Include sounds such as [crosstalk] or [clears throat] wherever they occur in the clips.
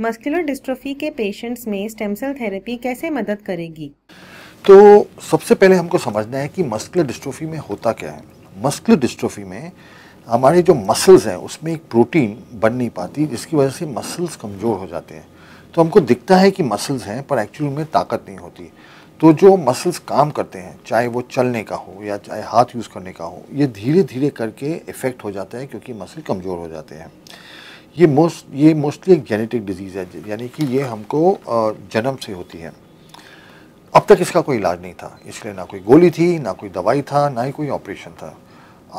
muscular dystrophy के patients में stem cell therapy कैसे मदद करेगी तो सबसे पहले हमको समझना है कि मस्कुलर डिस्ट्रोफी में होता क्या है मस्कुलर डिस्ट्रोफी में हमारे जो मसल्स हैं उसमें एक प्रोटीन बन नहीं पाती जिसकी वजह से मसल्स कमज़ोर हो जाते हैं तो हमको दिखता है कि मसल्स हैं पर एक्चुअली में ताकत नहीं होती तो जो मसल्स काम करते हैं चाहे वो चलने का हो या चाहे हाथ यूज़ करने का हो ये धीरे धीरे करके इफ़ेक्ट हो जाता है क्योंकि मसल कमज़ोर हो जाते हैं ये मोस्ट ये मोस्टली एक जेनेटिक डिजीज़ है यानी कि ये हमको जन्म से होती है अब तक इसका कोई इलाज नहीं था इसलिए ना कोई गोली थी ना कोई दवाई था ना ही कोई ऑपरेशन था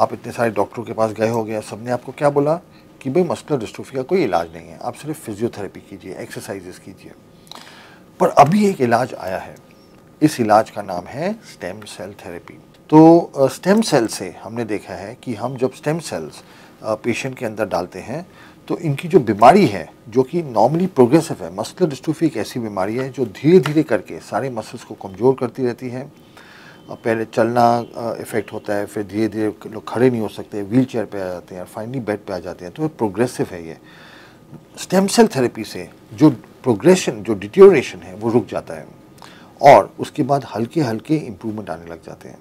आप इतने सारे डॉक्टरों के पास गए हो गया ने आपको क्या बोला कि भाई मस्कुलर डिस्ट्रोफी का कोई इलाज नहीं है आप सिर्फ फिजियोथेरेपी कीजिए एक्सरसाइजेस कीजिए पर अभी एक इलाज आया है इस इलाज का नाम है स्टेम सेल थेरेपी तो स्टेम सेल से हमने देखा है कि हम जब स्टेम सेल्स पेशेंट के अंदर डालते हैं तो इनकी जो बीमारी है जो कि नॉर्मली प्रोग्रेसिव है मसलर डिस्ट्रोफी एक ऐसी बीमारी है जो धीरे धीरे करके सारे मसल्स को कमज़ोर करती रहती है पहले चलना इफ़ेक्ट होता है फिर धीरे धीरे लोग खड़े नहीं हो सकते व्हील चेयर पर आ जाते हैं फाइनली बेड पर आ जाते हैं तो प्रोग्रेसिव है ये स्टेम सेल थेरेपी से जो प्रोग्रेशन जो डिटोरेशन है वो रुक जाता है और उसके बाद हल्के हल्के इम्प्रूवमेंट आने लग जाते हैं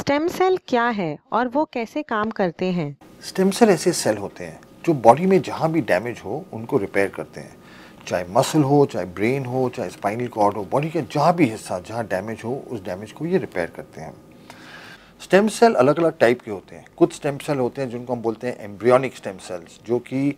स्टेम सेल क्या है और वो कैसे काम करते हैं स्टेम सेल ऐसे सेल होते हैं जो बॉडी में जहाँ भी डैमेज हो उनको रिपेयर करते हैं चाहे मसल हो चाहे ब्रेन हो चाहे स्पाइनल कॉर्ड हो बॉडी का जहाँ भी हिस्सा जहाँ डैमेज हो उस डैमेज को ये रिपेयर करते हैं स्टेम सेल अलग अलग टाइप के होते हैं कुछ स्टेम सेल होते हैं जिनको हम बोलते हैं एम्ब्रियनिक स्टेम सेल्स जो कि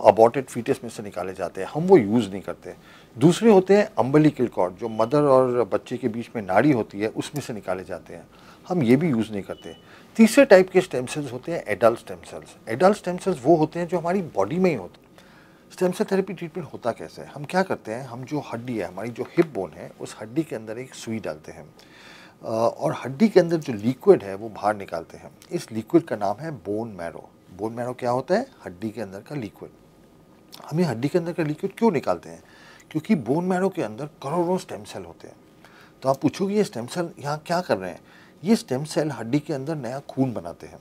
अबॉटेड फीटस में से निकाले जाते हैं हम वो यूज़ नहीं करते दूसरे होते हैं अम्बलिकल कॉर्ड जो मदर और बच्चे के बीच में नाड़ी होती है उसमें से निकाले जाते हैं हम ये भी यूज़ नहीं करते तीसरे टाइप के स्टेम सेल्स होते हैं adult stem cells adult stem cells वो होते हैं जो हमारी बॉडी में ही होते हैं स्टेम सेल थेरेपी ट्रीटमेंट होता कैसे है हम क्या करते हैं हम जो हड्डी है हमारी जो हिप बोन है उस हड्डी के अंदर एक सुई डालते हैं और हड्डी के अंदर जो लिक्विड है वो बाहर निकालते हैं इस लिक्विड का नाम है बोन मैरो बोन मैरो क्या होता है हड्डी के अंदर का लिक्विड हमें हड्डी के अंदर का लिक्विड क्यों निकालते हैं क्योंकि बोन मैरो के अंदर करोड़ों स्टेम सेल होते हैं तो आप पूछोगे ये स्टेम सेल यहाँ क्या कर रहे हैं ये स्टेम सेल हड्डी के अंदर नया खून बनाते हैं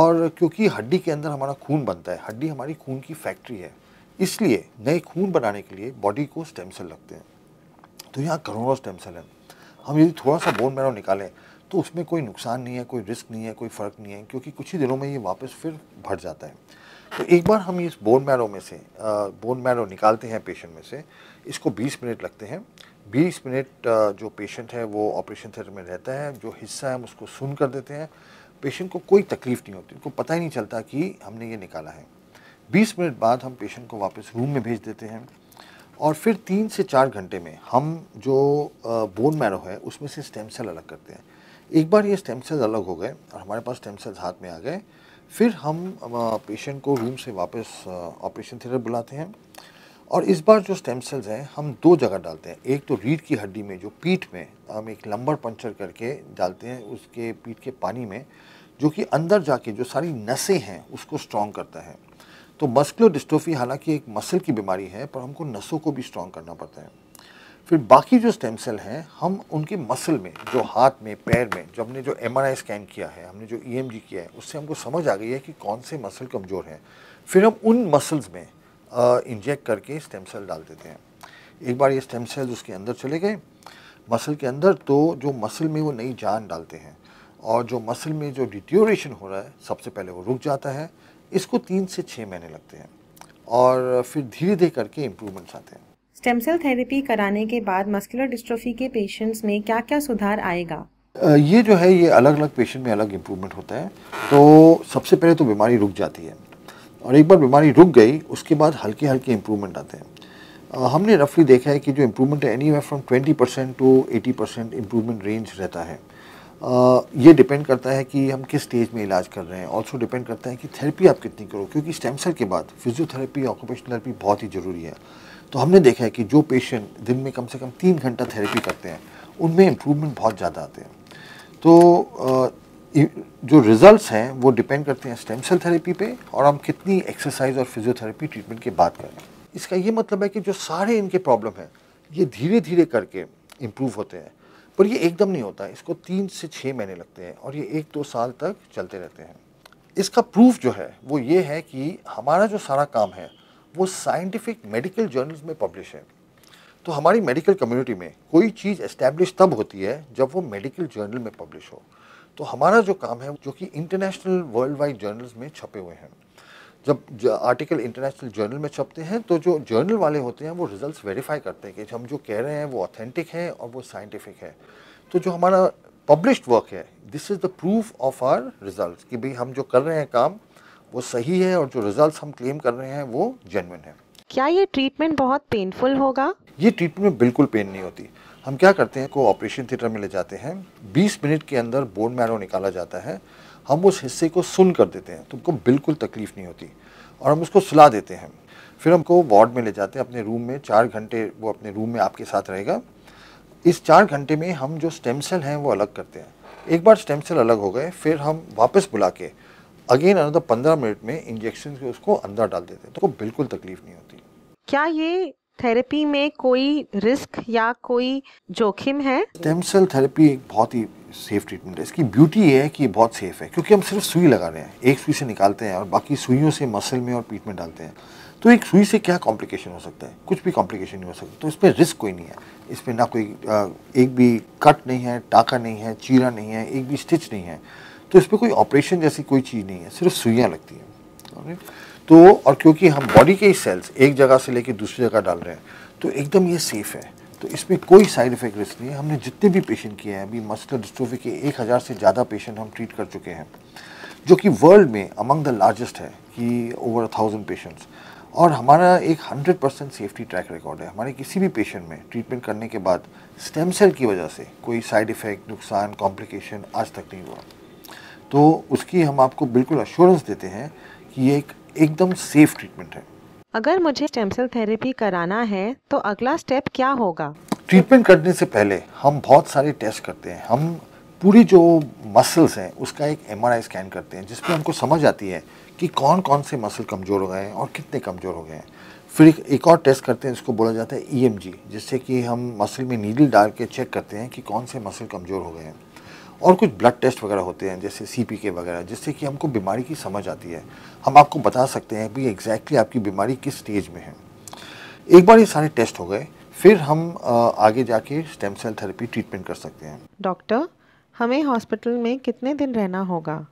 और क्योंकि हड्डी के अंदर हमारा खून बनता है हड्डी हमारी खून की फैक्ट्री है इसलिए नए खून बनाने के लिए बॉडी को स्टेम सेल लगते हैं तो यहाँ करोड़ों स्टेम सेल हैं हम यदि थोड़ा सा बोन मैरो निकालें तो उसमें कोई नुकसान नहीं है कोई रिस्क नहीं है कोई फ़र्क नहीं है क्योंकि कुछ ही दिनों में ये वापस फिर भर जाता है तो एक बार हम इस बोन मैरो में से बोन मैरो निकालते हैं पेशेंट में से इसको 20 मिनट लगते हैं बीस मिनट जो पेशेंट है वो ऑपरेशन थिएटर में रहता है जो हिस्सा है हम उसको सुन कर देते हैं पेशेंट को कोई तकलीफ़ नहीं होती उनको पता ही नहीं चलता कि हमने ये निकाला है बीस मिनट बाद हम पेशेंट को वापस रूम में भेज देते हैं और फिर तीन से चार घंटे में हम जो बोन मैरो है उसमें से स्टेम सेल अलग करते हैं एक बार ये स्टेम सेल अलग हो गए और हमारे पास स्टेम सेल्स हाथ में आ गए फिर हम पेशेंट को रूम से वापस ऑपरेशन थिएटर बुलाते हैं और इस बार जो स्टेम सेल्स हैं हम दो जगह डालते हैं एक तो रीढ़ की हड्डी में जो पीठ में हम एक लंबर पंचर करके डालते हैं उसके पीठ के पानी में जो कि अंदर जाके जो सारी नसें हैं उसको स्ट्रॉन्ग करता है तो मस्कुलर डिस्ट्रोफी हालांकि एक मसल की बीमारी है पर हमको नसों को भी स्ट्रॉन्ग करना पड़ता है फिर बाकी जो स्टेम सेल हैं हम उनके मसल में जो हाथ में पैर में जो हमने जो एम स्कैन किया है हमने जो ई e किया है उससे हमको समझ आ गई है कि कौन से मसल कमज़ोर हैं फिर हम उन मसल्स में इंजेक्ट करके स्टेम सेल डाल देते हैं एक बार ये स्टेम सेल उसके अंदर चले गए मसल के अंदर तो जो मसल में वो नई जान डालते हैं और जो मसल में जो डिट्योरेशन हो रहा है सबसे पहले वो रुक जाता है इसको तीन से छः महीने लगते हैं और फिर धीरे धीरे करके इम्प्रूवमेंट्स आते हैं स्टेम सेल थेरेपी कराने के बाद मस्कुलर डिस्ट्रोफी के पेशेंट्स में क्या क्या सुधार आएगा ये जो है ये अलग अलग पेशेंट में अलग इम्प्रूवमेंट होता है तो सबसे पहले तो बीमारी रुक जाती है और एक बार बीमारी रुक गई उसके बाद हल्के हल्के इम्प्रूवमेंट आते हैं हमने रफली देखा है कि जो इम्प्रूवमेंट है anyway from twenty percent to eighty percent improvement range रहता है ये डिपेंड करता है कि हम किस स्टेज में इलाज कर रहे हैं ऑल्सो डिपेंड करता है कि थेरेपी आप कितनी करो क्योंकि स्टेमसर के बाद फिजियोथेरेपी ऑक्यूपेशनल थेरेपी बहुत ही ज़रूरी है तो हमने देखा है कि जो पेशेंट दिन में कम से कम तीन घंटा थेरेपी करते हैं उनमें इम्प्रूवमेंट बहुत ज़्यादा आते हैं तो जो रिजल्ट्स हैं वो डिपेंड करते हैं स्टेम सेल थेरेपी पे और हम कितनी एक्सरसाइज और फिजियोथेरेपी ट्रीटमेंट की बात करें इसका ये मतलब है कि जो सारे इनके प्रॉब्लम हैं ये धीरे धीरे करके इम्प्रूव होते हैं पर ये एकदम नहीं होता इसको तीन से छः महीने लगते हैं और ये एक दो साल तक चलते रहते हैं इसका प्रूफ जो है वो ये है कि हमारा जो सारा काम है वो साइंटिफिक मेडिकल जर्नल्स में पब्लिश है तो हमारी मेडिकल कम्युनिटी में कोई चीज़ एस्टैब्लिश तब होती है जब वो मेडिकल जर्नल में पब्लिश हो तो हमारा जो काम है जो कि इंटरनेशनल वर्ल्ड वाइड जर्नल्स में छपे हुए हैं जब आर्टिकल इंटरनेशनल जर्नल में छपते हैं तो जो जर्नल वाले होते हैं वो रिजल्ट्स वेरीफाई करते हैं कि हम जो कह रहे हैं वो ऑथेंटिक है और वो साइंटिफिक है तो जो हमारा पब्लिश्ड वर्क है this is the proof of our result कि भाई हम जो कर रहे हैं काम वो सही है और जो रिजल्ट हम क्लेम कर रहे हैं वो जेनविन है क्या ये ट्रीटमेंट बहुत पेनफुल होगा ये ट्रीटमेंट बिल्कुल पेन नहीं होती हम क्या करते हैं को ऑपरेशन थिएटर में ले जाते हैं 20 मिनट के अंदर बोन मैरो निकाला जाता है हम उस हिस्से को सुन कर देते हैं तुमको बिल्कुल तकलीफ़ नहीं होती और हम उसको सुला देते हैं फिर हमको वार्ड में ले जाते हैं अपने रूम में चार घंटे वो अपने रूम में आपके साथ रहेगा इस चार घंटे में हम जो स्टेम सेल हैं वो अलग करते हैं एक बार स्टेम सेल अलग हो गए फिर हम वापस बुला के अगेन अनदर पंद्रह मिनट में इंजेक्शन उसको अंदर डाल देते हैं तो बिल्कुल तकलीफ नहीं होती क्या ये थेरेपी में कोई रिस्क या कोई जोखिम है स्टेम सेल थेरेपी एक बहुत ही सेफ ट्रीटमेंट है इसकी ब्यूटी ये है कि बहुत सेफ है क्योंकि हम सिर्फ सुई लगा रहे हैं एक सुई से निकालते हैं और बाकी सुइयों से मसल में और पीठ में डालते हैं तो एक सुई से क्या कॉम्प्लिकेशन हो सकता है कुछ भी कॉम्प्लिकेशन नहीं हो सकता तो इसमें रिस्क कोई नहीं है इसमें ना कोई एक भी कट नहीं है टाका नहीं है चीरा नहीं है एक भी स्टिच नहीं है तो इसमें कोई ऑपरेशन जैसी कोई चीज़ नहीं है सिर्फ सुइयाँ लगती हैं तो और क्योंकि हम बॉडी के ही सेल्स एक जगह से लेकर दूसरी जगह डाल रहे हैं तो एकदम ये सेफ़ है तो इसमें कोई साइड इफेक्ट रिस्क नहीं है हमने जितने भी पेशेंट किए हैं अभी मस्कुलर डिस्ट्रोफी के एक हज़ार से ज़्यादा पेशेंट हम ट्रीट कर चुके हैं जो कि वर्ल्ड में अमंग द लार्जेस्ट है कि ओवर अ थाउजेंड पेशेंट्स और हमारा एक hundred percent safety track record है हमारे किसी भी पेशेंट में ट्रीटमेंट करने के बाद स्टेम सेल की वजह से कोई साइड इफ़ेक्ट नुकसान कॉम्प्लिकेशन आज तक नहीं हुआ तो उसकी हम आपको बिल्कुल अश्योरेंस देते हैं कि ये एक एकदम सेफ ट्रीटमेंट है अगर मुझे स्टेम सेल थेरेपी कराना है तो अगला स्टेप क्या होगा ट्रीटमेंट करने से पहले हम बहुत सारे टेस्ट करते हैं हम पूरी जो मसल्स हैं उसका एक एम स्कैन करते हैं जिसमें हमको समझ आती है कि कौन कौन से मसल कमज़ोर हो गए हैं और कितने कमज़ोर हो गए हैं फिर एक और टेस्ट करते हैं इसको बोला जाता है ई e जिससे कि हम मसल में नीडल डाल के चेक करते हैं कि कौन से मसल कमज़ोर हो गए हैं और कुछ ब्लड टेस्ट वगैरह होते हैं जैसे सी पी के वगैरह जिससे कि हमको बीमारी की समझ आती है हम आपको बता सकते हैं भाई एग्जैक्टली आपकी बीमारी किस स्टेज में है एक बार ये सारे टेस्ट हो गए फिर हम आगे जाके स्टेम सेल थेरेपी ट्रीटमेंट कर सकते हैं डॉक्टर हमें हॉस्पिटल में कितने दिन रहना होगा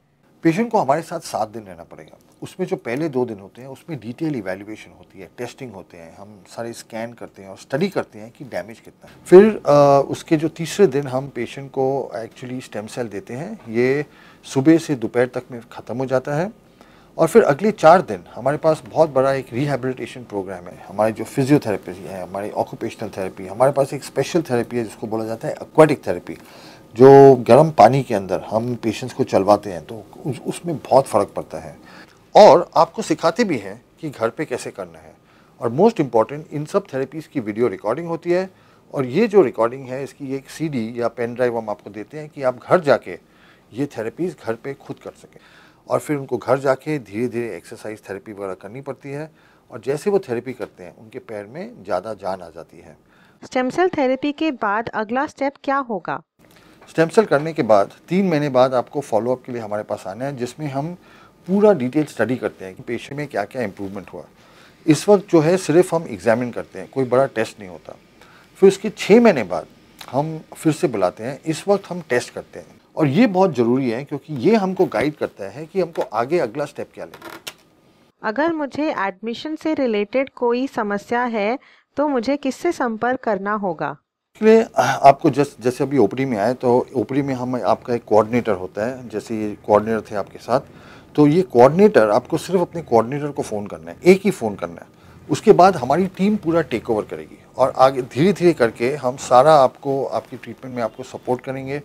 पेशेंट को हमारे साथ सात दिन रहना पड़ेगा उसमें जो पहले दो दिन होते हैं उसमें डिटेल इवेल्युएशन होती है टेस्टिंग होते हैं हम सारे स्कैन करते हैं और स्टडी करते हैं कि डैमेज कितना है फिर आ, उसके जो तीसरे दिन हम पेशेंट को एक्चुअली स्टेम सेल देते हैं ये सुबह से दोपहर तक में ख़त्म हो जाता है और फिर अगले चार दिन हमारे पास बहुत बड़ा एक रिहेबिलिटेशन प्रोग्राम है हमारे जो फिजियोथेरेपी है हमारी ऑक्यूपेशनल थेरेपी हमारे पास एक स्पेशल थेरेपी है जिसको बोला जाता है एक्वाटिक थेरेपी जो गर्म पानी के अंदर हम पेशेंट्स को चलवाते हैं तो उसमें बहुत फ़र्क पड़ता है और आपको सिखाते भी हैं कि घर पे कैसे करना है और मोस्ट इम्पॉर्टेंट इन सब थेरेपीज़ की वीडियो रिकॉर्डिंग होती है और ये जो रिकॉर्डिंग है इसकी एक सीडी या पेन ड्राइव हम आपको देते हैं कि आप घर जाके ये थेरेपीज़ घर पे खुद कर सकें और फिर उनको घर जाके धीरे धीरे एक्सरसाइज थेरेपी वगैरह करनी पड़ती है और जैसे वो थेरेपी करते हैं उनके पैर में ज़्यादा जान आ जाती है स्टेम सेल थेरेपी के बाद अगला स्टेप क्या होगा स्टेम सेल करने के बाद तीन महीने बाद आपको फॉलोअप के लिए हमारे पास आना है जिसमें हम पूरा डिटेल स्टडी करते हैं कि पेशे में क्या क्या इम्प्रूवमेंट हुआ इस वक्त जो है सिर्फ हम एग्जामिन करते हैं कोई बड़ा टेस्ट नहीं होता फिर उसके छः महीने बाद हम फिर से बुलाते हैं इस वक्त हम टेस्ट करते हैं और ये बहुत ज़रूरी है क्योंकि ये हमको गाइड करता है कि हमको आगे अगला स्टेप क्या लेना अगर मुझे एडमिशन से रिलेटेड कोई समस्या है तो मुझे किससे संपर्क करना होगा आपको जस जैसे अभी ओपरी में आए तो ओपरी में हम आपका एक कोऑर्डिनेटर होता है जैसे ये कोऑर्डिनेटर थे आपके साथ तो ये कोऑर्डिनेटर आपको सिर्फ अपने कोऑर्डिनेटर को फ़ोन करना है एक ही फ़ोन करना है उसके बाद हमारी टीम पूरा टेक ओवर करेगी और आगे धीरे धीरे करके हम सारा आपको आपकी ट्रीटमेंट में आपको सपोर्ट करेंगे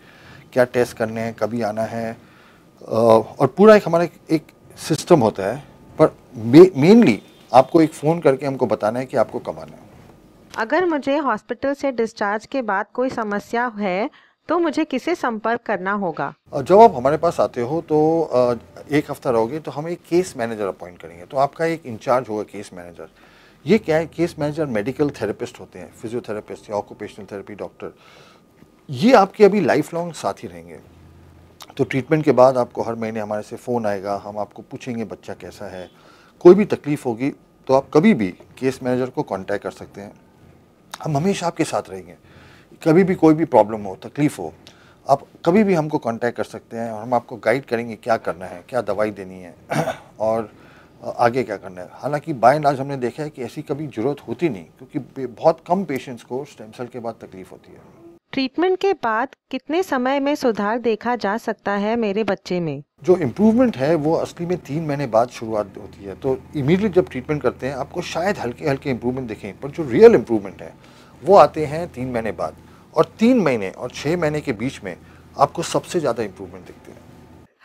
क्या टेस्ट करने हैं कभी आना है और पूरा एक हमारा एक सिस्टम होता है पर मेनली आपको एक फ़ोन करके हमको बताना है कि आपको कब आना है अगर मुझे हॉस्पिटल से डिस्चार्ज के बाद कोई समस्या है तो मुझे किसे संपर्क करना होगा जब आप हमारे पास आते हो तो एक हफ्ता रहोगे तो हम एक केस मैनेजर अपॉइंट करेंगे तो आपका एक इंचार्ज होगा केस मैनेजर ये क्या है केस मैनेजर मेडिकल थेरेपिस्ट होते हैं फिजियोथेरेपिस्ट या ऑक्यूपेशनल थेरेपी डॉक्टर ये आपके अभी लाइफ लॉन्ग साथी रहेंगे तो ट्रीटमेंट के बाद आपको हर महीने हमारे से फ़ोन आएगा हम आपको पूछेंगे बच्चा कैसा है कोई भी तकलीफ़ होगी तो आप कभी भी केस मैनेजर को कांटेक्ट कर सकते हैं हम हमेशा आपके साथ रहेंगे कभी भी कोई भी प्रॉब्लम हो तकलीफ़ हो आप कभी भी हमको कांटेक्ट कर सकते हैं और हम आपको गाइड करेंगे क्या करना है क्या दवाई देनी है [clears throat] और आगे क्या करना है हालांकि बाय लाज हमने देखा है कि ऐसी कभी ज़रूरत होती नहीं क्योंकि बहुत कम पेशेंट्स को स्टेम सेल के बाद तकलीफ होती है ट्रीटमेंट के बाद कितने समय में सुधार देखा जा सकता है मेरे बच्चे में जो इम्प्रूवमेंट है वो असली में तीन महीने बाद शुरुआत होती है तो इमीडिएट जब ट्रीटमेंट करते हैं आपको शायद हल्के हल्के इम्प्रूवमेंट दिखें पर जो रियल इम्प्रूवमेंट है वो आते हैं तीन महीने बाद और तीन महीने और छः महीने के बीच में आपको सबसे ज़्यादा इम्प्रूवमेंट दिखते हैं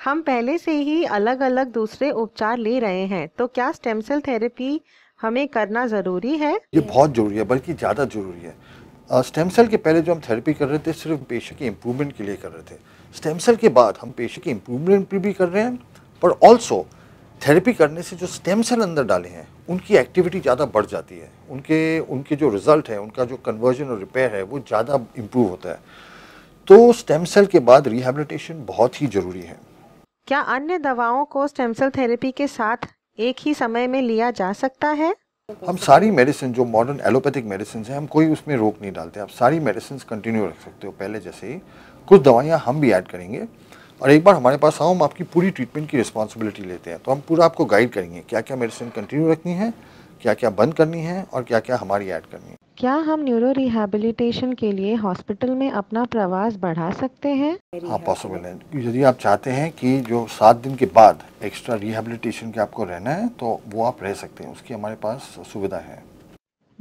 हम पहले से ही अलग अलग दूसरे उपचार ले रहे हैं तो क्या स्टेम सेल थेरेपी हमें करना ज़रूरी है ये बहुत ज़रूरी है बल्कि ज़्यादा ज़रूरी है स्टेम सेल के पहले जो हम थेरेपी कर रहे थे सिर्फ पेशे के इम्प्रूवमेंट के लिए कर रहे थे स्टेम सेल के बाद हम पेशे के इम्प्रूवमेंट भी कर रहे हैं पर ऑल्सो थेरेपी करने से जो स्टेम सेल अंदर डाले हैं उनकी एक्टिविटी ज़्यादा बढ़ जाती है उनके उनके जो रिज़ल्ट है उनका जो कन्वर्जन और रिपेयर है वो ज़्यादा इम्प्रूव होता है तो स्टेम सेल के बाद रिहेबिलिटेशन बहुत ही ज़रूरी है क्या अन्य दवाओं को स्टेम सेल थेरेपी के साथ एक ही समय में लिया जा सकता है हम सारी मेडिसिन जो मॉडर्न एलोपैथिक मेडिसिन है हम कोई उसमें रोक नहीं डालते आप सारी मेडिसिन कंटिन्यू रख सकते हो पहले जैसे ही कुछ दवाइयाँ हम भी ऐड करेंगे और एक बार हमारे पास आओ हम आपकी पूरी ट्रीटमेंट की रिस्पॉन्सिबिलिटी लेते हैं तो हम पूरा आपको गाइड करेंगे क्या क्या मेडिसिन कंटिन्यू रखनी है क्या क्या बंद करनी है और क्या क्या हमारी ऐड करनी है क्या हम न्यूरो रिहेबिलिटेशन के लिए हॉस्पिटल में अपना प्रवास बढ़ा सकते हैं हाँ पॉसिबल है यदि आप चाहते हैं कि जो सात दिन के बाद एक्स्ट्रा रिहेबिलिटेशन के आपको रहना है तो वो आप रह सकते हैं उसकी हमारे पास सुविधा है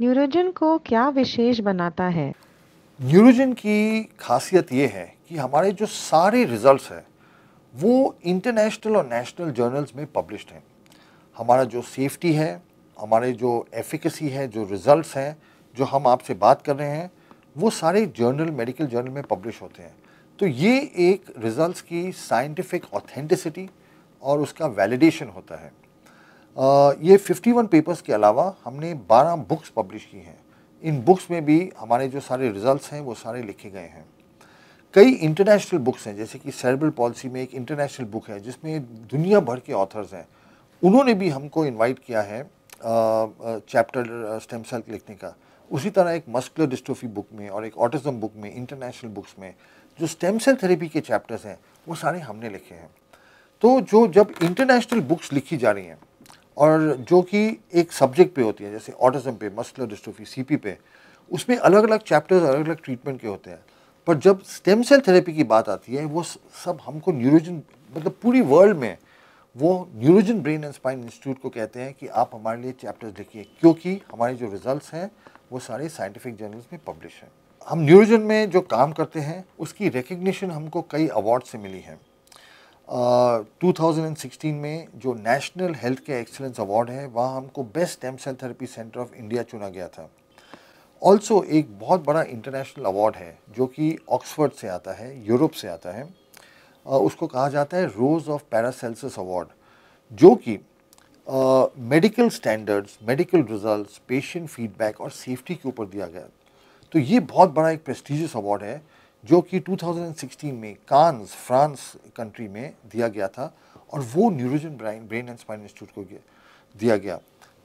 न्यूरोजन को क्या विशेष बनाता है न्यूरोजन की खासियत ये है कि हमारे जो सारे रिजल्ट्स हैं वो इंटरनेशनल और नेशनल जर्नल्स में पब्लिश हैं हमारा जो सेफ्टी है हमारे जो एफिकेसी है जो रिज़ल्ट हैं जो हम आपसे बात कर रहे हैं वो सारे जर्नल मेडिकल जर्नल में पब्लिश होते हैं तो ये एक रिज़ल्ट की साइंटिफिक ऑथेंटिसिटी और उसका वैलिडेशन होता है आ, ये 51 पेपर्स के अलावा हमने 12 बुक्स पब्लिश की हैं इन बुक्स में भी हमारे जो सारे रिज़ल्ट्स हैं वो सारे लिखे गए हैं कई इंटरनेशनल बुक्स हैं जैसे कि सैरबल पॉलिसी में एक इंटरनेशनल बुक है जिसमें दुनिया भर के ऑथर्स हैं उन्होंने भी हमको इनवाइट किया है चैप्टर स्टेम सेल लिखने का उसी तरह एक मस्कुलर डिस्ट्रोफी बुक में और एक ऑटिज्म बुक में इंटरनेशनल बुक्स में जो स्टेम सेल थेरेपी के चैप्टर्स हैं वो सारे हमने लिखे हैं तो जो जब इंटरनेशनल बुक्स लिखी जा रही हैं और जो कि एक सब्जेक्ट पे होती है जैसे ऑटिज्म पे मस्कुलर डिस्ट्रोफी सीपी पे उसमें अलग अलग चैप्टर्स अलग अलग ट्रीटमेंट के होते हैं पर जब स्टेम सेल थेरेपी की बात आती है वो सब हमको न्यूरोजन मतलब पूरी वर्ल्ड में वो Neurogen brain and spine institute को कहते हैं कि आप हमारे लिए चैप्टर्स लिखिए क्योंकि हमारे जो रिजल्ट्स हैं वो सारे साइंटिफिक जर्नल्स में पब्लिश हैं हम न्यूरोजन में जो काम करते हैं उसकी रिकग्निशन हमको कई अवार्ड से मिली है टू uh, में जो national health care excellence award है वहाँ हमको best stem cell therapy centre of India चुना गया था ऑल्सो एक बहुत बड़ा इंटरनेशनल अवार्ड है जो कि ऑक्सफर्ड से आता है यूरोप से आता है उसको कहा जाता है रोज़ ऑफ पैरासेल्सिस अवार्ड जो कि medical standards medical results patient feedback और सेफ्टी के ऊपर दिया गया तो ये बहुत बड़ा एक प्रेस्टिजियस अवार्ड है जो कि 2016 में कांस फ्रांस कंट्री में दिया गया था और वो Neurogen brain and spine institute को दिया गया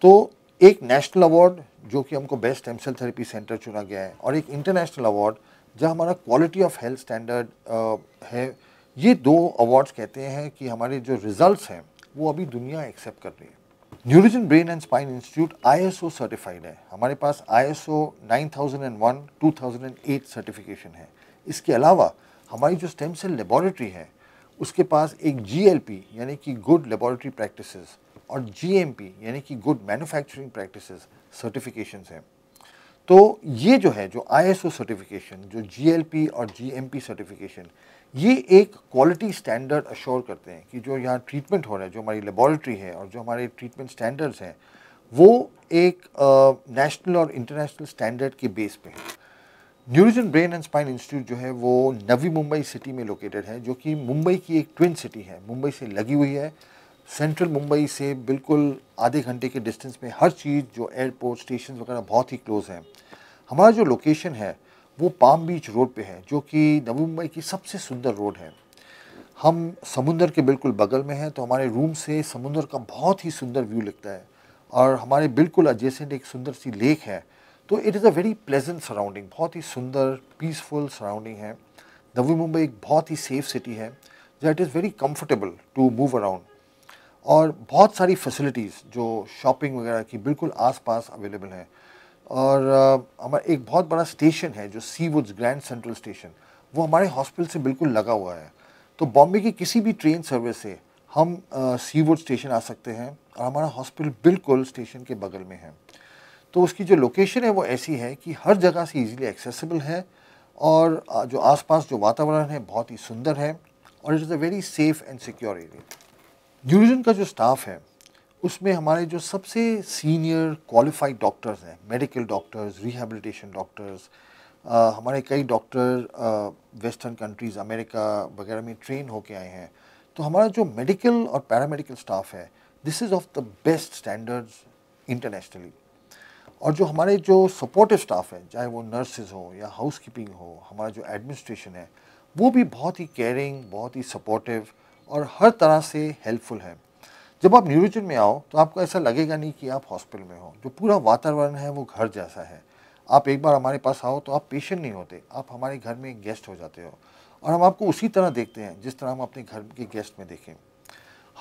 तो एक नेशनल अवार्ड जो कि हमको best stem cell therapy centre चुना गया है और एक इंटरनेशनल अवार्ड जहाँ हमारा क्वालिटी ऑफ हेल्थ स्टैंडर्ड है ये दो अवार्ड्स कहते हैं कि हमारे जो रिजल्ट्स हैं वो अभी दुनिया एक्सेप्ट कर रही है Neurogen brain and spine institute ISO certified है हमारे पास आईएसओ 9001 2008 सर्टिफिकेशन है इसके अलावा हमारी जो स्टेम सेल लेबॉरेटरी है उसके पास एक जीएलपी यानी कि गुड लेबॉरेटरी प्रैक्टिसेस और जीएमपी यानी कि गुड मैन्युफैक्चरिंग प्रैक्टिसेस सर्टिफिकेशंस हैं तो ये जो है जो आईएसओ सर्टिफिकेशन जो जीएलपी और जीएमपी सर्टिफिकेशन ये एक क्वालिटी स्टैंडर्ड अश्योर करते हैं कि जो यहाँ ट्रीटमेंट हो रहा है जो हमारी लेबॉरेटरी है और जो हमारे ट्रीटमेंट स्टैंडर्ड्स हैं वो एक नेशनल और इंटरनेशनल स्टैंडर्ड के बेस पे है Neurogen brain and spine institute जो है वो नवी मुंबई सिटी में लोकेटेड है जो कि मुंबई की एक ट्विन सिटी है मुंबई से लगी हुई है सेंट्रल मुंबई से बिल्कुल आधे घंटे के डिस्टेंस में हर चीज़ जो एयरपोर्ट स्टेशन वगैरह बहुत ही क्लोज हैं हमारा जो लोकेशन है वो पाम बीच रोड पे है जो कि नवी मुंबई की सबसे सुंदर रोड है हम समुंदर के बिल्कुल बगल में हैं तो हमारे रूम से समुंदर का बहुत ही सुंदर व्यू लगता है और हमारे बिल्कुल एडजेसेंट एक सुंदर सी लेक है तो it is a very pleasant surrounding बहुत ही सुंदर पीसफुल सराउंडिंग है नवी मुंबई एक बहुत ही सेफ सिटी है that is very comfortable to move around और बहुत सारी फैसिलिटीज़ जो शॉपिंग वगैरह की बिल्कुल आसपास अवेलेबल हैं और हमारा एक बहुत बड़ा स्टेशन है जो Seawoods grand central station वो हमारे हॉस्पिटल से बिल्कुल लगा हुआ है तो बॉम्बे की किसी भी ट्रेन सर्विस से हम सी वुड स्टेशन आ सकते हैं और हमारा हॉस्पिटल बिल्कुल स्टेशन के बगल में है तो उसकी जो लोकेशन है वो ऐसी है कि हर जगह से इजीली एक्सेसिबल है और जो आसपास जो वातावरण है बहुत ही सुंदर है और it is a very safe and secure area division का जो स्टाफ है उसमें हमारे जो सबसे सीनियर क्वालिफाइड डॉक्टर्स हैं मेडिकल डॉक्टर्स रिहेबिलिटेशन डॉक्टर्स हमारे कई डॉक्टर वेस्टर्न कंट्रीज़ अमेरिका वगैरह में ट्रेन होके आए हैं तो हमारा जो मेडिकल और पैरामेडिकल स्टाफ है this is of the best standards internationally और जो हमारे जो सपोर्टिव स्टाफ है चाहे वो नर्सेज हो या हाउस कीपिंग हो हमारा जो एडमिनिस्ट्रेशन है वो भी बहुत ही केयरिंग बहुत ही सपोर्टिव और हर तरह से हेल्पफुल है जब आप न्यूरोजन में आओ तो आपको ऐसा लगेगा नहीं कि आप हॉस्पिटल में हो जो पूरा वातावरण है वो घर जैसा है आप एक बार हमारे पास आओ तो आप पेशेंट नहीं होते आप हमारे घर में गेस्ट हो जाते हो और हम आपको उसी तरह देखते हैं जिस तरह हम अपने घर के गेस्ट में देखें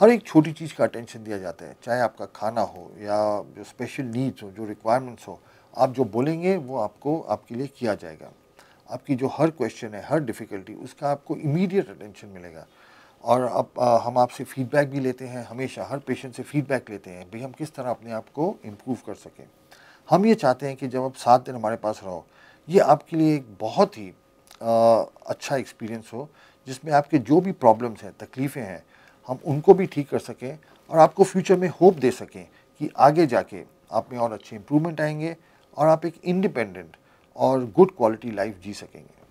हर एक छोटी चीज़ का अटेंशन दिया जाता है चाहे आपका खाना हो या जो स्पेशल नीड्स हो जो रिक्वायरमेंट्स हो आप जो बोलेंगे वो आपको आपके लिए किया जाएगा आपकी जो हर क्वेश्चन है हर डिफ़िकल्टी उसका आपको इमीडिएट अटेंशन मिलेगा और अब आ, हम आपसे फीडबैक भी लेते हैं हमेशा हर पेशेंट से फीडबैक लेते हैं भाई हम किस तरह अपने आप को इम्प्रूव कर सकें हम ये चाहते हैं कि जब आप सात दिन हमारे पास रहो ये आपके लिए एक बहुत ही आ, अच्छा एक्सपीरियंस हो जिसमें आपके जो भी प्रॉब्लम्स हैं तकलीफ़ें हैं हम उनको भी ठीक कर सकें और आपको फ्यूचर में होप दे सकें कि आगे जाके आप में और अच्छे इम्प्रूवमेंट आएंगे और आप एक इंडिपेंडेंट और गुड क्वालिटी लाइफ जी सकेंगे